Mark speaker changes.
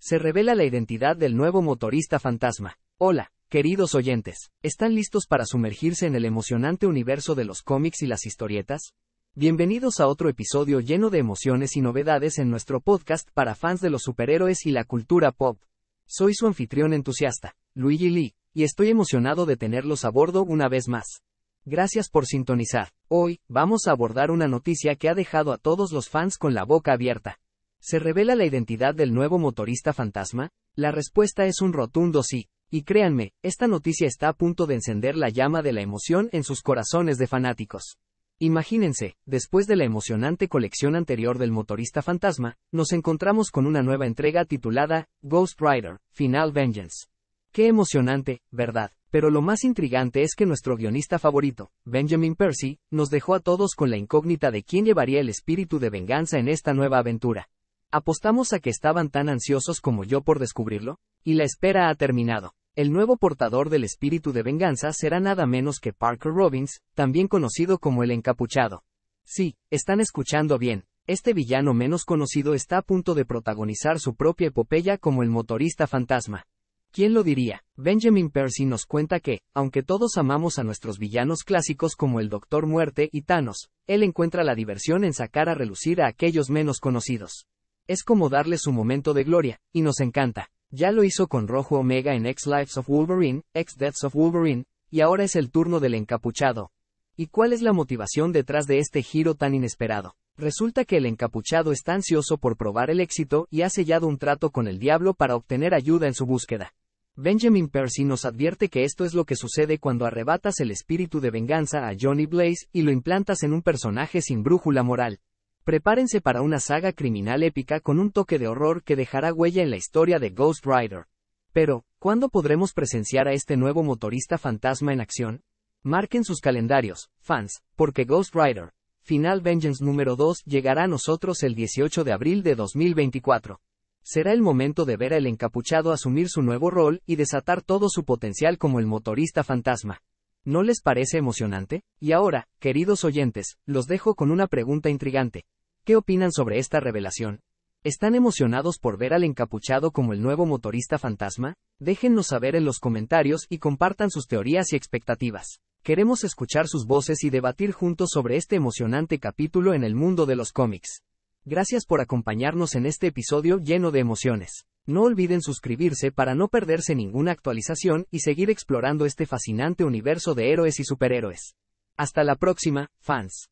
Speaker 1: Se revela la identidad del nuevo motorista fantasma. Hola, queridos oyentes, ¿están listos para sumergirse en el emocionante universo de los cómics y las historietas? Bienvenidos a otro episodio lleno de emociones y novedades en nuestro podcast para fans de los superhéroes y la cultura pop. Soy su anfitrión entusiasta, Luigi Lee, y estoy emocionado de tenerlos a bordo una vez más. Gracias por sintonizar. Hoy, vamos a abordar una noticia que ha dejado a todos los fans con la boca abierta. ¿Se revela la identidad del nuevo motorista fantasma? La respuesta es un rotundo sí, y créanme, esta noticia está a punto de encender la llama de la emoción en sus corazones de fanáticos. Imagínense, después de la emocionante colección anterior del motorista fantasma, nos encontramos con una nueva entrega titulada Ghost Rider, Final Vengeance. Qué emocionante, ¿verdad? Pero lo más intrigante es que nuestro guionista favorito, Benjamin Percy, nos dejó a todos con la incógnita de quién llevaría el espíritu de venganza en esta nueva aventura. Apostamos a que estaban tan ansiosos como yo por descubrirlo, y la espera ha terminado. El nuevo portador del espíritu de venganza será nada menos que Parker Robbins, también conocido como el encapuchado. Sí, están escuchando bien, este villano menos conocido está a punto de protagonizar su propia epopeya como el motorista fantasma. ¿Quién lo diría? Benjamin Percy nos cuenta que, aunque todos amamos a nuestros villanos clásicos como el Doctor Muerte y Thanos, él encuentra la diversión en sacar a relucir a aquellos menos conocidos. Es como darle su momento de gloria, y nos encanta. Ya lo hizo con Rojo Omega en X Lives of Wolverine, Ex Deaths of Wolverine, y ahora es el turno del encapuchado. ¿Y cuál es la motivación detrás de este giro tan inesperado? Resulta que el encapuchado está ansioso por probar el éxito y ha sellado un trato con el diablo para obtener ayuda en su búsqueda. Benjamin Percy nos advierte que esto es lo que sucede cuando arrebatas el espíritu de venganza a Johnny Blaze y lo implantas en un personaje sin brújula moral. Prepárense para una saga criminal épica con un toque de horror que dejará huella en la historia de Ghost Rider. Pero, ¿cuándo podremos presenciar a este nuevo motorista fantasma en acción? Marquen sus calendarios, fans, porque Ghost Rider, Final Vengeance número 2 llegará a nosotros el 18 de abril de 2024. Será el momento de ver al encapuchado asumir su nuevo rol y desatar todo su potencial como el motorista fantasma. ¿No les parece emocionante? Y ahora, queridos oyentes, los dejo con una pregunta intrigante. ¿Qué opinan sobre esta revelación? ¿Están emocionados por ver al encapuchado como el nuevo motorista fantasma? Déjennos saber en los comentarios y compartan sus teorías y expectativas. Queremos escuchar sus voces y debatir juntos sobre este emocionante capítulo en el mundo de los cómics. Gracias por acompañarnos en este episodio lleno de emociones. No olviden suscribirse para no perderse ninguna actualización y seguir explorando este fascinante universo de héroes y superhéroes. Hasta la próxima, fans.